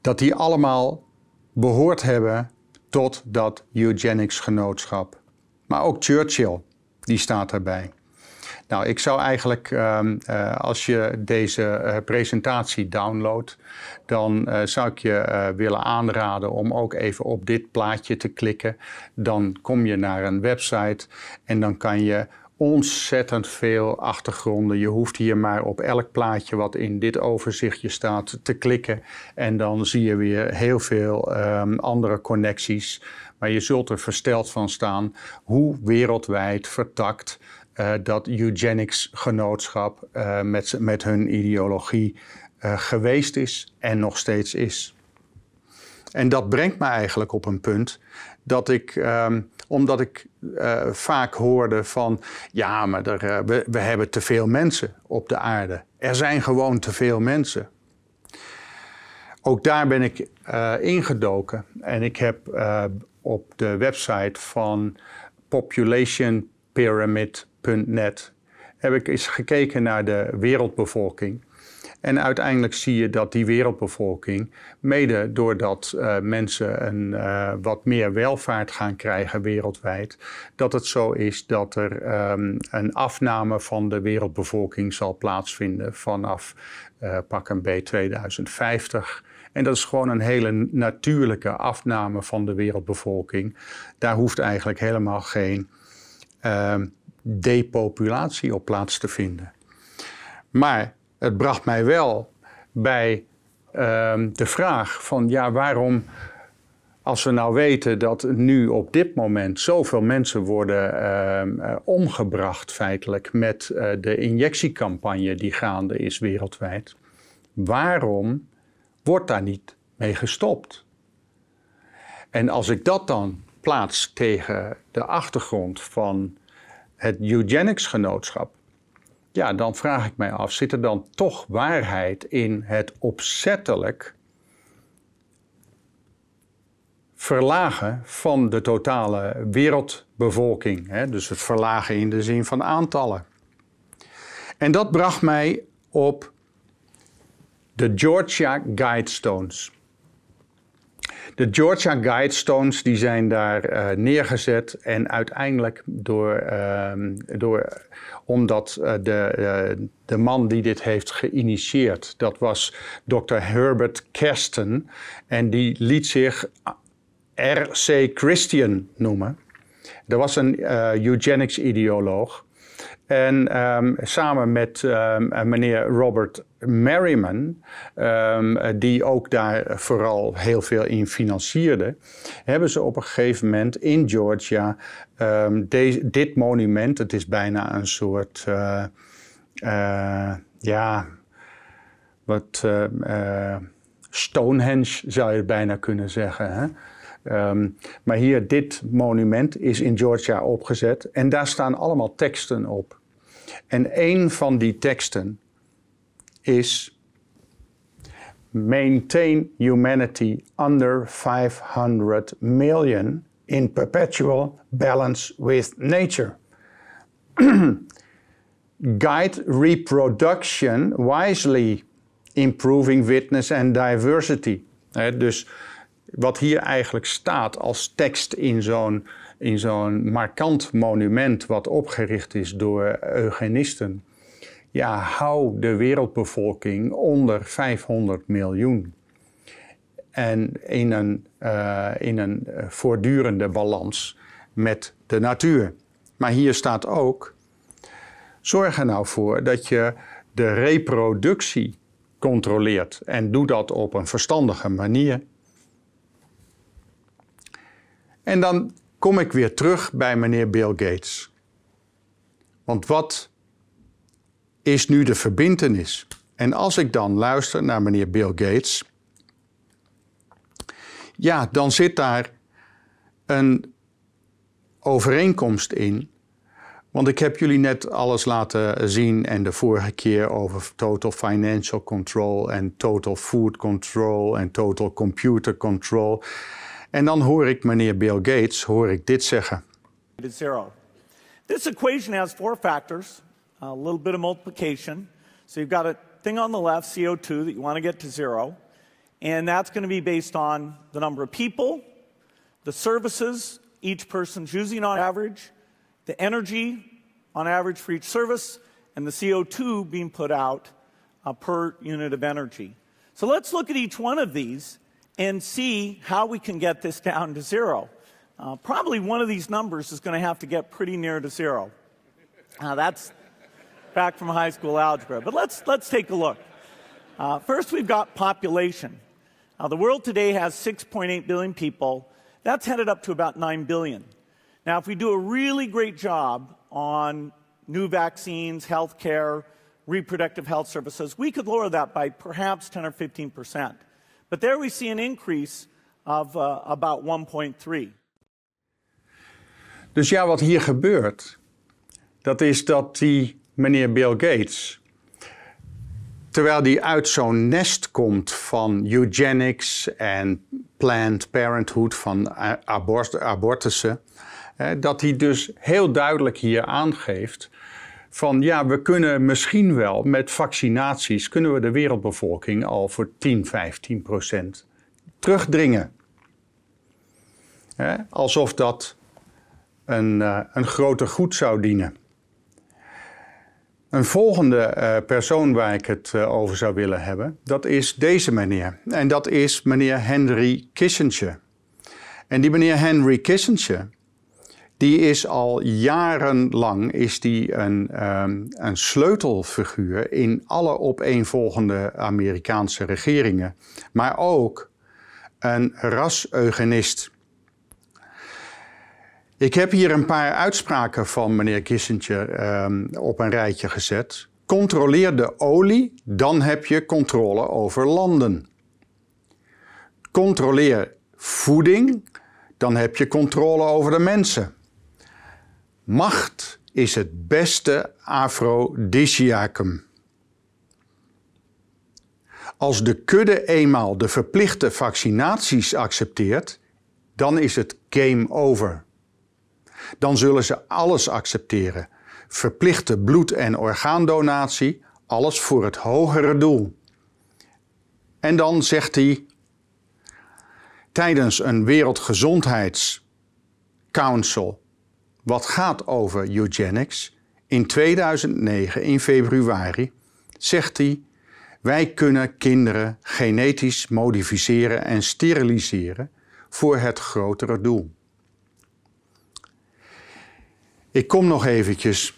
dat die allemaal behoord hebben tot dat eugenics genootschap. Maar ook Churchill die staat erbij. Nou, ik zou eigenlijk, ehm, eh, als je deze eh, presentatie downloadt, dan eh, zou ik je willen aanraden om ook even op dit plaatje te klikken. Dan kom je naar een website en dan kan je ontzettend veel achtergronden. Je hoeft hier maar op elk plaatje wat in dit overzichtje staat te klikken. En dan zie je weer heel veel ehm, andere connecties maar je zult er versteld van staan hoe wereldwijd vertakt eh, dat eugenics-genootschap eh, met, met hun ideologie eh, geweest is en nog steeds is. En dat brengt me eigenlijk op een punt dat ik, ehm, omdat ik vaak hoorde van, ja, maar er, we, we hebben te veel mensen op de aarde. Er zijn gewoon te veel mensen. Ook daar ben ik ingedoken en ik heb op de website van populationpyramid.net heb ik eens gekeken naar de wereldbevolking. En uiteindelijk zie je dat die wereldbevolking, mede doordat eh, mensen een, eh, wat meer welvaart gaan krijgen wereldwijd, dat het zo is dat er ehm, een afname van de wereldbevolking zal plaatsvinden vanaf uh, pak een B 2050. En dat is gewoon een hele natuurlijke afname van de wereldbevolking. Daar hoeft eigenlijk helemaal geen ehm, depopulatie op plaats te vinden. Maar het bracht mij wel bij ehm, de vraag van ja, waarom als we nou weten dat nu op dit moment zoveel mensen worden ehm, eh, omgebracht feitelijk met eh, de injectiecampagne die gaande is wereldwijd, waarom wordt daar niet mee gestopt. En als ik dat dan plaats tegen de achtergrond van het eugenics genootschap, ja, dan vraag ik mij af, zit er dan toch waarheid in het opzettelijk verlagen van de totale wereldbevolking? Hè? Dus het verlagen in de zin van aantallen. En dat bracht mij op de Georgia Guidestones. De Georgia Guidestones die zijn daar eh, neergezet en uiteindelijk door, ehm, door omdat eh, de, eh, de man die dit heeft geïnitieerd, dat was Dr. Herbert Kersten en die liet zich R.C. Christian noemen. Dat was een eugenics-ideoloog en ehm, samen met ehm, meneer Robert Merriman, ehm, die ook daar vooral heel veel in financierde, hebben ze op een gegeven moment in Georgia dit monument, het is bijna een soort, eh, eh, ja, wat eh, Stonehenge zou je bijna kunnen zeggen. Hè? Ehm, maar hier, dit monument is in Georgia opgezet en daar staan allemaal teksten op. En een van die teksten is Maintain humanity under 500 million in perpetual balance with nature. <clears throat> Guide reproduction wisely, improving witness and diversity. dus wat hier eigenlijk staat als tekst in zo'n in zo'n markant monument wat opgericht is door eugenisten. Ja, hou de wereldbevolking onder 500 miljoen. En in een, eh, in een eh, voortdurende balans met de natuur. Maar hier staat ook: zorg er nou voor dat je de reproductie controleert. En doe dat op een verstandige manier. En dan kom ik weer terug bij meneer Bill Gates. Want wat is nu de verbintenis? En als ik dan luister naar meneer Bill Gates, ja, dan zit daar een overeenkomst in. Want ik heb jullie net alles laten zien en de vorige keer over total financial control en total food control en total computer control. En dan hoor ik meneer Bill Gates hoor ik dit zeggen. It's zero. This equation has four factors, a little bit of multiplication. So you've got a thing on the left, CO2, that you want to get to zero. And that's going to be based on the number of people, the services each person's using on average, the energy on average for each service, and the CO2 being put out uh, per unit of energy. So let's look at each one of these and see how we can get this down to zero. Uh, probably one of these numbers is going to have to get pretty near to zero. Uh, that's back from high school algebra. But let's, let's take a look. Uh, first, we've got population. Now the world today has 6.8 billion people. That's headed up to about 9 billion. Now, if we do a really great job on new vaccines, healthcare, reproductive health services, we could lower that by perhaps 10 or 15 percent. But there we see an increase of uh, about 1.3. Dus ja, wat hier gebeurt, dat is dat die meneer Bill Gates, terwijl die uit zo'n nest komt van eugenics en Planned Parenthood, van eh, abort abortussen, dat hij dus heel duidelijk hier aangeeft van ja, we kunnen misschien wel met vaccinaties, kunnen we de wereldbevolking al voor 10, 15 procent terugdringen. alsof dat een, eh, een groter goed zou dienen. Een volgende eh, persoon waar ik het eh, over zou willen hebben, dat is deze meneer. En dat is meneer Henry Kissinger. En die meneer Henry Kissinger, die is al jarenlang is die een, ehm, een sleutelfiguur in alle opeenvolgende Amerikaanse regeringen, maar ook een ras-eugenist. Ik heb hier een paar uitspraken van meneer Kissentje ehm, op een rijtje gezet. Controleer de olie, dan heb je controle over landen. Controleer voeding, dan heb je controle over de mensen. Macht is het beste afrodisiacum. Als de kudde eenmaal de verplichte vaccinaties accepteert, dan is het game over. Dan zullen ze alles accepteren. Verplichte bloed- en orgaandonatie, alles voor het hogere doel. En dan zegt hij, tijdens een Wereldgezondheidscouncil wat gaat over eugenics, in 2009 in februari zegt hij: Wij kunnen kinderen genetisch modificeren en steriliseren voor het grotere doel. Ik kom nog eventjes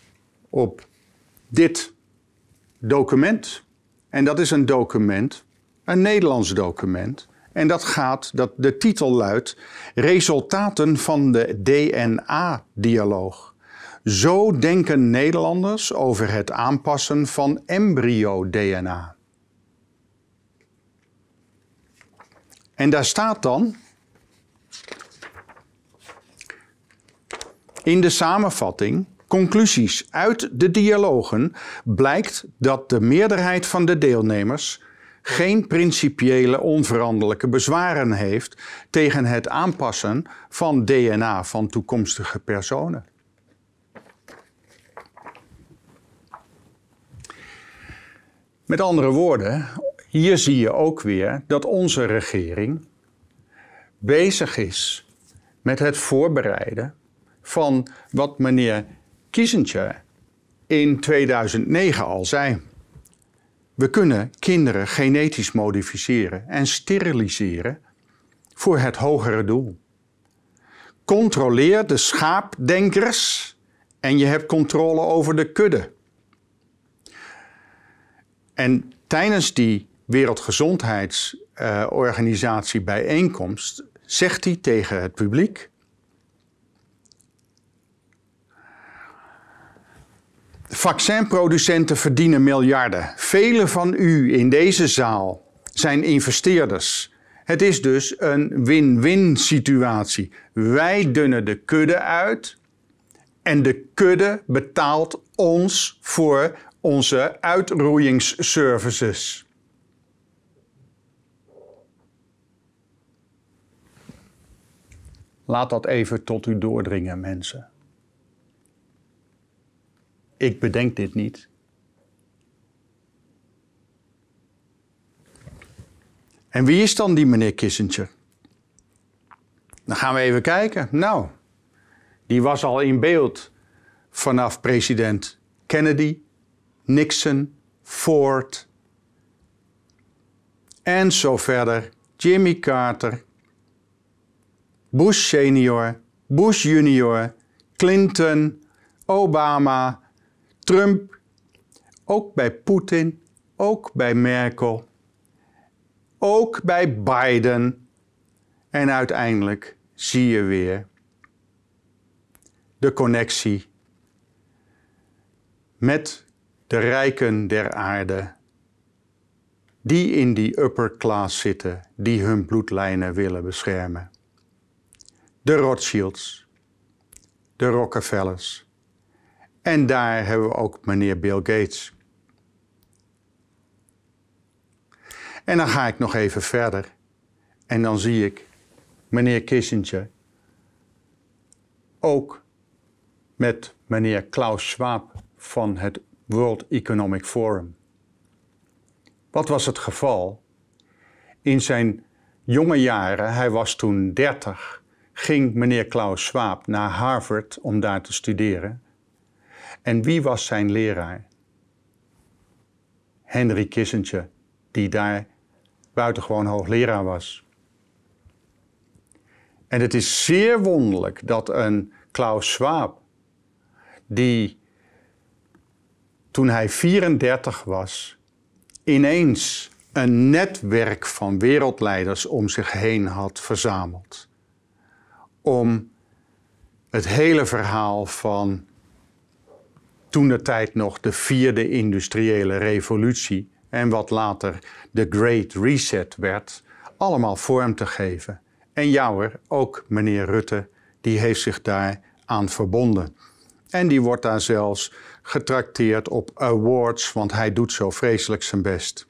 op dit document. En dat is een document, een Nederlands document, en dat gaat, dat de titel luidt Resultaten van de DNA-dialoog. Zo denken Nederlanders over het aanpassen van embryo-DNA. En daar staat dan in de samenvatting conclusies uit de dialogen blijkt dat de meerderheid van de deelnemers geen principiële onveranderlijke bezwaren heeft tegen het aanpassen van DNA van toekomstige personen. Met andere woorden, hier zie je ook weer dat onze regering bezig is met het voorbereiden van wat meneer Kissinger in 2009 al zei. We kunnen kinderen genetisch modificeren en steriliseren voor het hogere doel. Controleer de schaapdenkers en je hebt controle over de kudde. En tijdens die Wereldgezondheidsorganisatie bijeenkomst zegt hij tegen het publiek: Vaccinproducenten verdienen miljarden. Velen van u in deze zaal zijn investeerders. Het is dus een win-win situatie. Wij dunnen de kudde uit en de kudde betaalt ons voor onze uitroeiingsservices. Laat dat even tot u doordringen, mensen ik bedenk dit niet. En wie is dan die meneer Kissinger? Dan gaan we even kijken. Nou, die was al in beeld vanaf president Kennedy, Nixon, Ford en zo verder. Jimmy Carter, Bush senior, Bush junior, Clinton, Obama, Trump, ook bij Poetin, ook bij Merkel, ook bij Biden. En uiteindelijk zie je weer de connectie met de rijken der aarde, die in die upper class zitten, die hun bloedlijnen willen beschermen. De Rothschilds, de Rockefellers, en daar hebben we ook meneer Bill Gates. En dan ga ik nog even verder. En dan zie ik meneer Kissinger ook met meneer Klaus Schwab van het World Economic Forum. Wat was het geval? In zijn jonge jaren, hij was toen 30, ging meneer Klaus Schwab naar Harvard om daar te studeren. En wie was zijn leraar? Henry Kissentje, die daar buitengewoon hoogleraar was. En het is zeer wonderlijk dat een Klaus Schwab, die toen hij 34 was, ineens een netwerk van wereldleiders om zich heen had verzameld. Om het hele verhaal van toen de tijd nog de vierde industriële revolutie en wat later de Great Reset werd, allemaal vorm te geven. En Jouwer, ook meneer Rutte, die heeft zich daar aan verbonden. En die wordt daar zelfs getrakteerd op awards, want hij doet zo vreselijk zijn best.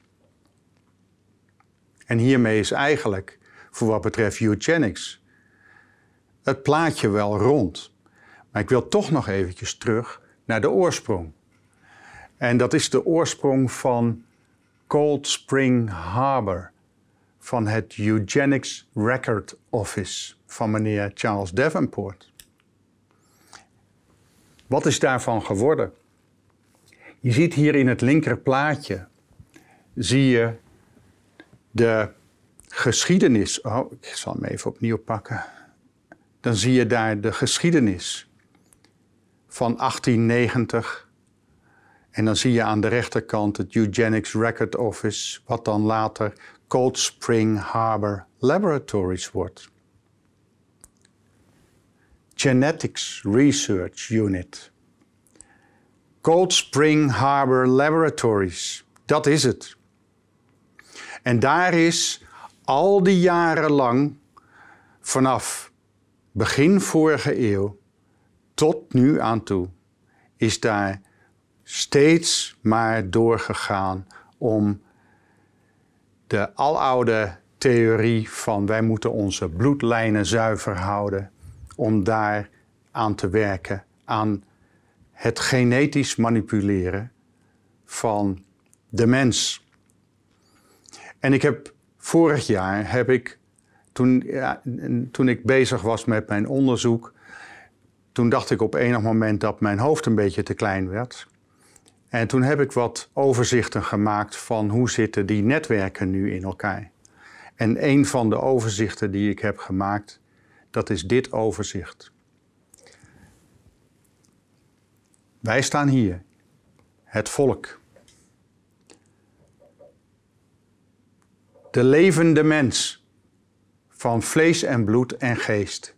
En hiermee is eigenlijk, voor wat betreft eugenics, het plaatje wel rond. Maar ik wil toch nog eventjes terug naar de oorsprong. En dat is de oorsprong van Cold Spring Harbor, van het Eugenics Record Office van meneer Charles Davenport. Wat is daarvan geworden? Je ziet hier in het linker plaatje, zie je de geschiedenis. Oh, ik zal hem even opnieuw pakken. Dan zie je daar de geschiedenis van 1890. En dan zie je aan de rechterkant het Eugenics Record Office, wat dan later Cold Spring Harbor Laboratories wordt. Genetics Research Unit. Cold Spring Harbor Laboratories, dat is het. En daar is al die jaren lang, vanaf begin vorige eeuw, tot nu aan toe is daar steeds maar doorgegaan om de aloude theorie van wij moeten onze bloedlijnen zuiver houden, om daar aan te werken, aan het genetisch manipuleren van de mens. En ik heb vorig jaar, heb ik, toen, toen ik bezig was met mijn onderzoek, toen dacht ik op enig moment dat mijn hoofd een beetje te klein werd. En toen heb ik wat overzichten gemaakt van hoe zitten die netwerken nu in elkaar. En een van de overzichten die ik heb gemaakt, dat is dit overzicht. Wij staan hier, het volk. De levende mens van vlees en bloed en geest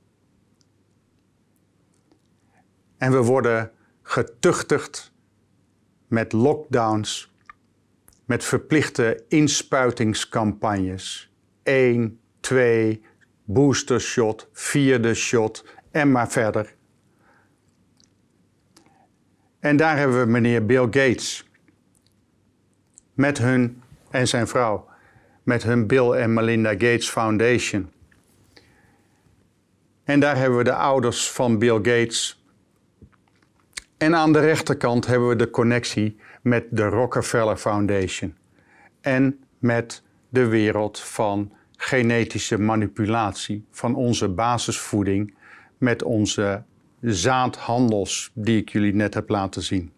en we worden getuchtigd met lockdowns, met verplichte inspuitingscampagnes. 1, 2, boostershot, vierde shot en maar verder. En daar hebben we meneer Bill Gates met hun en zijn vrouw, met hun Bill en Melinda Gates Foundation. En daar hebben we de ouders van Bill Gates en aan de rechterkant hebben we de connectie met de Rockefeller Foundation en met de wereld van genetische manipulatie van onze basisvoeding met onze zaadhandels die ik jullie net heb laten zien.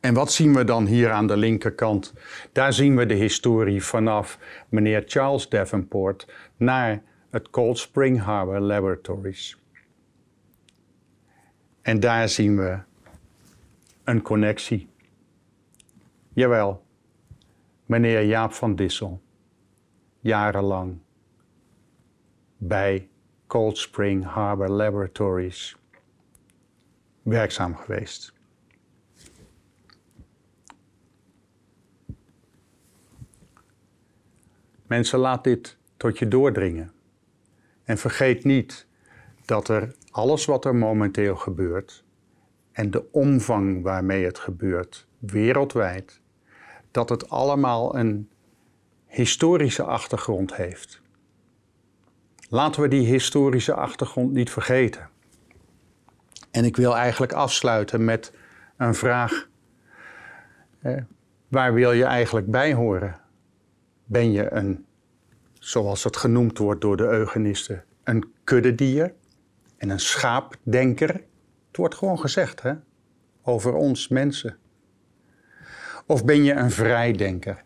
En wat zien we dan hier aan de linkerkant? Daar zien we de historie vanaf meneer Charles Davenport naar het Cold Spring Harbor Laboratories. En daar zien we een connectie. Jawel, meneer Jaap van Dissel, jarenlang bij Cold Spring Harbor Laboratories werkzaam geweest. Mensen, laat dit tot je doordringen. En vergeet niet dat er alles wat er momenteel gebeurt en de omvang waarmee het gebeurt wereldwijd, dat het allemaal een historische achtergrond heeft. Laten we die historische achtergrond niet vergeten. En ik wil eigenlijk afsluiten met een vraag. Eh, waar wil je eigenlijk bij horen? Ben je een, zoals het genoemd wordt door de eugenisten, een kuddedier? en een schaapdenker. Het wordt gewoon gezegd, hè? Over ons mensen. Of ben je een vrijdenker?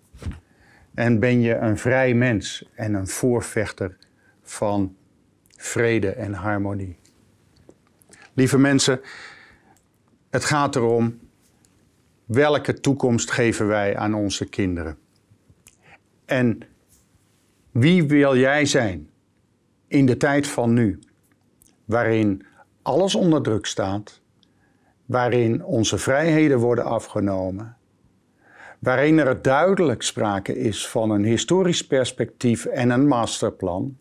En ben je een vrij mens en een voorvechter van vrede en harmonie? Lieve mensen, het gaat erom welke toekomst geven wij aan onze kinderen? En wie wil jij zijn in de tijd van nu? waarin alles onder druk staat, waarin onze vrijheden worden afgenomen, waarin er duidelijk sprake is van een historisch perspectief en een masterplan.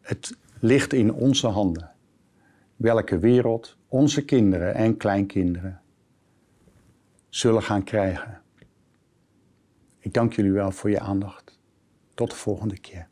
Het ligt in onze handen welke wereld onze kinderen en kleinkinderen zullen gaan krijgen. Ik dank jullie wel voor je aandacht. Tot de volgende keer.